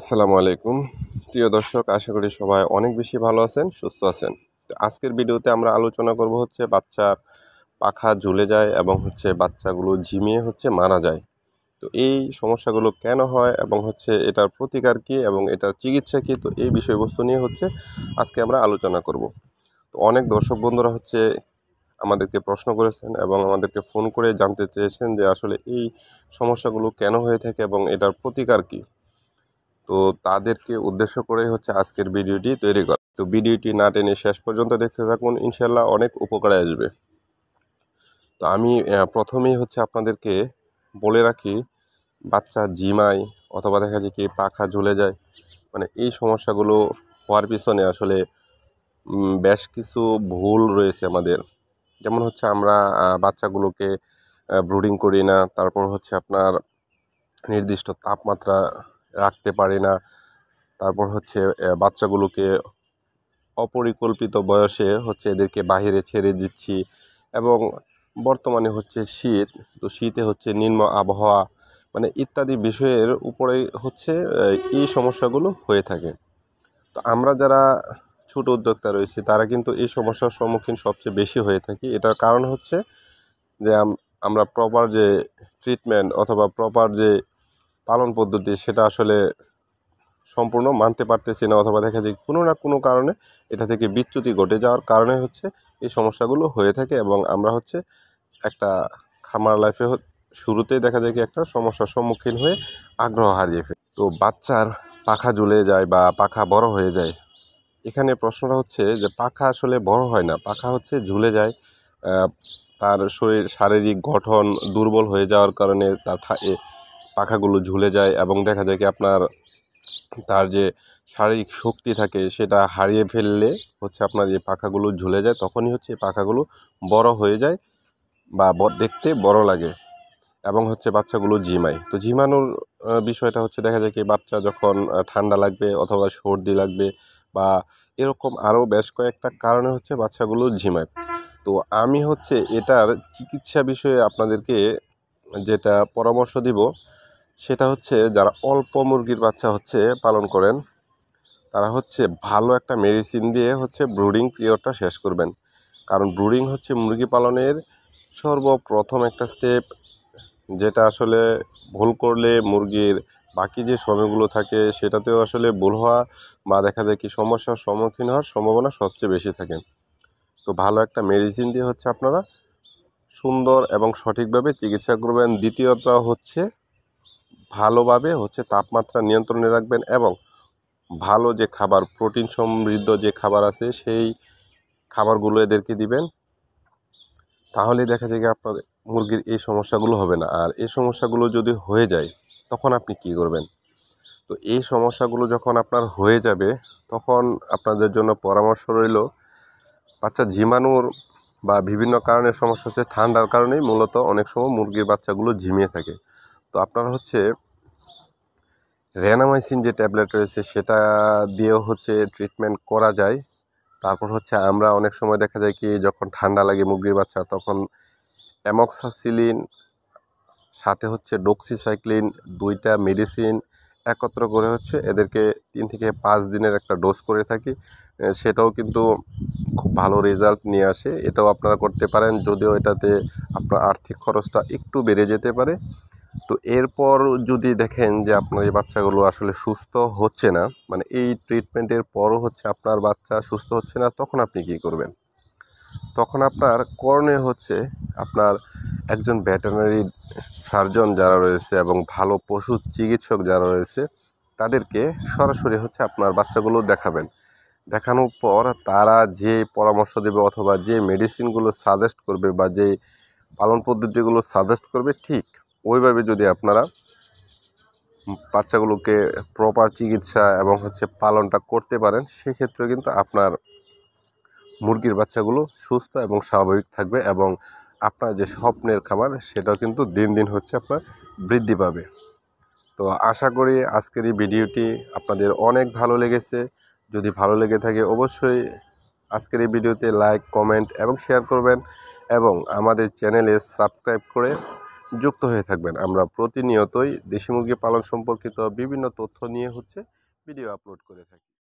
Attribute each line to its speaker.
Speaker 1: আসসালামু আলাইকুম প্রিয় দর্শক আশা করি সবাই অনেক বেশি ভালো আছেন সুস্থ আছেন আজকের ভিডিওতে আমরা আলোচনা করব হচ্ছে বাচ্চার পাখা ঝুলে যায় এবং হচ্ছে বাচ্চাগুলো ঝিমিয়ে হচ্ছে মারা যায় তো এই সমস্যাগুলো কেন হয় এবং হচ্ছে এটার প্রতিকার কী এবং এটার চিকিৎসা কী তো এই বিষয়বস্তু নিয়ে হচ্ছে আজকে আমরা আলোচনা করব তো অনেক দর্শক বন্ধুরা হচ্ছে আমাদেরকে প্রশ্ন করেছেন এবং আমাদেরকে ফোন করে জানতে চেয়েছেন যে আসলে এই সমস্যাগুলো কেন হয়ে থাকে এবং এটার প্রতিকার কী তো তাদেরকে উদ্দেশ্য করেই হচ্ছে আজকের ভিডিওটি তৈরি করা তো ভিডিওটি না টেনে শেষ পর্যন্ত দেখতে থাকুন ইনশাল্লাহ অনেক উপকারে আসবে তো আমি প্রথমেই হচ্ছে আপনাদেরকে বলে রাখি বাচ্চা জিমায় অথবা দেখা যায় কি পাখা ঝুলে যায় মানে এই সমস্যাগুলো হওয়ার পিছনে আসলে বেশ কিছু ভুল রয়েছে আমাদের যেমন হচ্ছে আমরা বাচ্চাগুলোকে ব্রুডিং করি না তারপর হচ্ছে আপনার নির্দিষ্ট তাপমাত্রা রাখতে পারি না তারপর হচ্ছে বাচ্চাগুলোকে অপরিকল্পিত বয়সে হচ্ছে এদেরকে বাহিরে ছেড়ে দিচ্ছি এবং বর্তমানে হচ্ছে শীত তো শীতে হচ্ছে নিম্ন আবহাওয়া মানে ইত্যাদি বিষয়ের উপরে হচ্ছে এই সমস্যাগুলো হয়ে থাকে তো আমরা যারা ছোট উদ্যোক্তা রয়েছি তারা কিন্তু এই সমস্যার সম্মুখীন সবচেয়ে বেশি হয়ে থাকি এটার কারণ হচ্ছে যে আমরা প্রপার যে ট্রিটমেন্ট অথবা প্রপার যে পালন পদ্ধতি সেটা আসলে সম্পূর্ণ মানতে পারতেছি না অথবা দেখা যায় কোনো না কোনো কারণে এটা থেকে বিচ্যুতি ঘটে যাওয়ার কারণে হচ্ছে এই সমস্যাগুলো হয়ে থাকে এবং আমরা হচ্ছে একটা খামার লাইফে শুরুতেই দেখা যায় কি একটা সমস্যার সম্মুখীন হয়ে আগ্রহ হারিয়ে ফেলে তো বাচ্চার পাখা জ্বলে যায় বা পাখা বড় হয়ে যায় এখানে প্রশ্নটা হচ্ছে যে পাখা আসলে বড় হয় না পাখা হচ্ছে ঝুলে যায় তার শরীর শারীরিক গঠন দুর্বল হয়ে যাওয়ার কারণে তার পাখাগুলো ঝুলে যায় এবং দেখা যায় কি আপনার তার যে শারীরিক শক্তি থাকে সেটা হারিয়ে ফেললে হচ্ছে আপনার যে পাখাগুলো ঝুলে যায় তখনই হচ্ছে পাখাগুলো বড় হয়ে যায় বা দেখতে বড় লাগে এবং হচ্ছে বাচ্চাগুলো জিমায় তো জিমানোর বিষয়টা হচ্ছে দেখা যায় কি বাচ্চা যখন ঠান্ডা লাগবে অথবা সর্দি লাগবে বা এরকম আরও বেশ কয়েকটা কারণে হচ্ছে বাচ্চাগুলো জিমায় তো আমি হচ্ছে এটার চিকিৎসা বিষয়ে আপনাদেরকে যেটা পরামর্শ দিব সেটা হচ্ছে যারা অল্প মুরগির বাচ্চা হচ্ছে পালন করেন তারা হচ্ছে ভালো একটা মেডিসিন দিয়ে হচ্ছে ব্রুডিং পিরিয়ডটা শেষ করবেন কারণ ব্রুডিং হচ্ছে মুরগি পালনের সর্বপ্রথম একটা স্টেপ যেটা আসলে ভুল করলে মুরগির বাকি যে সময়গুলো থাকে সেটাতেও আসলে ভুল হওয়া বা দেখা যায় কি সমস্যার সম্মুখীন হওয়ার সম্ভাবনা সবচেয়ে বেশি থাকে তো ভালো একটা মেডিসিন দিয়ে হচ্ছে আপনারা সুন্দর এবং সঠিকভাবে চিকিৎসা করবেন দ্বিতীয়ত হচ্ছে ভালোভাবে হচ্ছে তাপমাত্রা নিয়ন্ত্রণে রাখবেন এবং ভালো যে খাবার প্রোটিন সমৃদ্ধ যে খাবার আছে সেই খাবারগুলো এদেরকে দিবেন তাহলে দেখা যায় আপনাদের মুরগির এই সমস্যাগুলো হবে না আর এই সমস্যাগুলো যদি হয়ে যায় তখন আপনি কি করবেন তো এই সমস্যাগুলো যখন আপনার হয়ে যাবে তখন আপনাদের জন্য পরামর্শ রইল বাচ্চা জিমানুর বা বিভিন্ন কারণে সমস্যা হচ্ছে ঠান্ডার কারণেই মূলত অনেক সময় মুরগির বাচ্চাগুলো ঝিমিয়ে থাকে তো আপনার হচ্ছে র্যানামাইসিন যে ট্যাবলেট রয়েছে সেটা দিয়েও হচ্ছে ট্রিটমেন্ট করা যায় তারপর হচ্ছে আমরা অনেক সময় দেখা যায় কি যখন ঠান্ডা লাগে মুরগির বাচ্চা তখন অ্যামক্সাসিলিন সাথে হচ্ছে ডক্সিসাইক্লিন দুইটা মেডিসিন একত্র করে হচ্ছে এদেরকে তিন থেকে পাঁচ দিনের একটা ডোজ করে থাকি সেটাও কিন্তু খুব ভালো রেজাল্ট নিয়ে আসে এটাও আপনারা করতে পারেন যদিও এটাতে আপনার আর্থিক খরচটা একটু বেড়ে যেতে পারে তো এরপর যদি দেখেন যে আপনার এই বাচ্চাগুলো আসলে সুস্থ হচ্ছে না মানে এই ট্রিটমেন্টের পরও হচ্ছে আপনার বাচ্চা সুস্থ হচ্ছে না তখন আপনি কি করবেন তখন আপনার কর্ণে হচ্ছে আপনার একজন ভেটেনারি সার্জন যারা রয়েছে এবং ভালো পশু চিকিৎসক যারা রয়েছে তাদেরকে সরাসরি হচ্ছে আপনার বাচ্চাগুলো দেখাবেন দেখানোর পর তারা যে পরামর্শ দেবে অথবা যে মেডিসিনগুলো সাজেস্ট করবে বা যে পালন পদ্ধতিগুলো সাজেস্ট করবে ঠিক ওইভাবে যদি আপনারা বাচ্চাগুলোকে প্রপার চিকিৎসা এবং হচ্ছে পালনটা করতে পারেন সেক্ষেত্রে কিন্তু আপনার মুরগির বাচ্চাগুলো সুস্থ এবং স্বাভাবিক থাকবে এবং আপনার যে স্বপ্নের খাবার সেটা কিন্তু দিন দিন হচ্ছে আপনার বৃদ্ধি পাবে তো আশা করি আজকের এই ভিডিওটি আপনাদের অনেক ভালো লেগেছে যদি ভালো লেগে থাকে অবশ্যই আজকের এই ভিডিওতে লাইক কমেন্ট এবং শেয়ার করবেন এবং আমাদের চ্যানেলে সাবস্ক্রাইব করে যুক্ত হয়ে থাকবেন আমরা প্রতিনিয়তই দেশি মুরগি পালন সম্পর্কিত বিভিন্ন তথ্য নিয়ে হচ্ছে ভিডিও আপলোড করে থাকি